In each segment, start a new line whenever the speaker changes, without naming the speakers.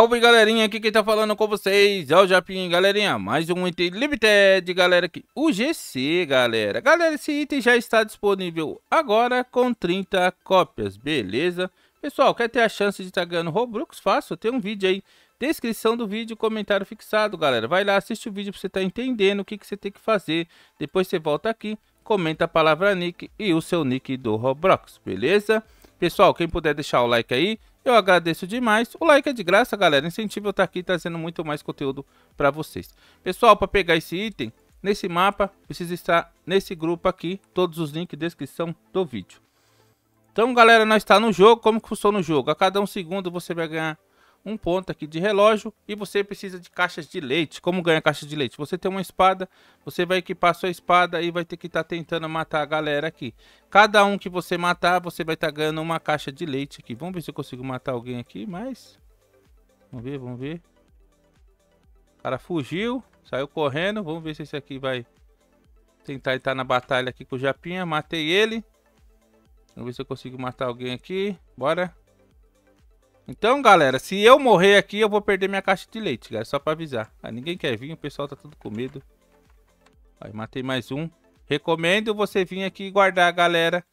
Salve galerinha, aqui quem tá falando com vocês é o Japim, galerinha, mais um item limited, galera, aqui, o GC, galera. Galera, esse item já está disponível agora com 30 cópias, beleza? Pessoal, quer ter a chance de estar tá ganhando Robux? Fácil, tem um vídeo aí, descrição do vídeo, comentário fixado, galera. Vai lá, assiste o vídeo pra você estar tá entendendo o que, que você tem que fazer, depois você volta aqui, comenta a palavra nick e o seu nick do Roblox, beleza? Pessoal, quem puder deixar o like aí, eu agradeço demais. O like é de graça, galera. Incentivo eu estar tá aqui trazendo muito mais conteúdo para vocês. Pessoal, para pegar esse item, nesse mapa, precisa estar nesse grupo aqui. Todos os links descrição do vídeo. Então, galera, nós está no jogo. Como que funciona o jogo? A cada um segundo você vai ganhar um ponto aqui de relógio e você precisa de caixas de leite. Como ganha caixa de leite? Você tem uma espada, você vai equipar sua espada e vai ter que estar tá tentando matar a galera aqui. Cada um que você matar, você vai estar tá ganhando uma caixa de leite aqui. Vamos ver se eu consigo matar alguém aqui, mas... Vamos ver, vamos ver. O cara fugiu, saiu correndo. Vamos ver se esse aqui vai tentar estar na batalha aqui com o Japinha. Matei ele. Vamos ver se eu consigo matar alguém aqui. Bora. Então, galera, se eu morrer aqui, eu vou perder minha caixa de leite, galera. Só pra avisar. Ah, ninguém quer vir, o pessoal tá tudo com medo. Aí, matei mais um. Recomendo você vir aqui guardar, galera.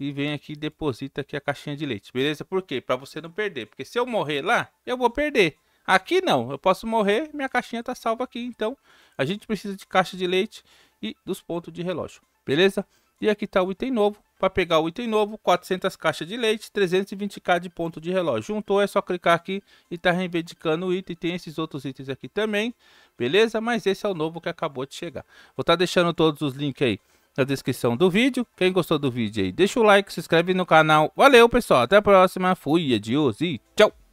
E vem aqui e deposita aqui a caixinha de leite, beleza? Por quê? Pra você não perder. Porque se eu morrer lá, eu vou perder. Aqui não, eu posso morrer, minha caixinha tá salva aqui. Então, a gente precisa de caixa de leite e dos pontos de relógio, beleza? E aqui tá o item novo, para pegar o item novo, 400 caixas de leite, 320k de ponto de relógio. Juntou, é só clicar aqui e tá reivindicando o item. Tem esses outros itens aqui também, beleza? Mas esse é o novo que acabou de chegar. Vou estar tá deixando todos os links aí na descrição do vídeo. Quem gostou do vídeo aí, deixa o like, se inscreve no canal. Valeu, pessoal. Até a próxima. Fui, adios e tchau.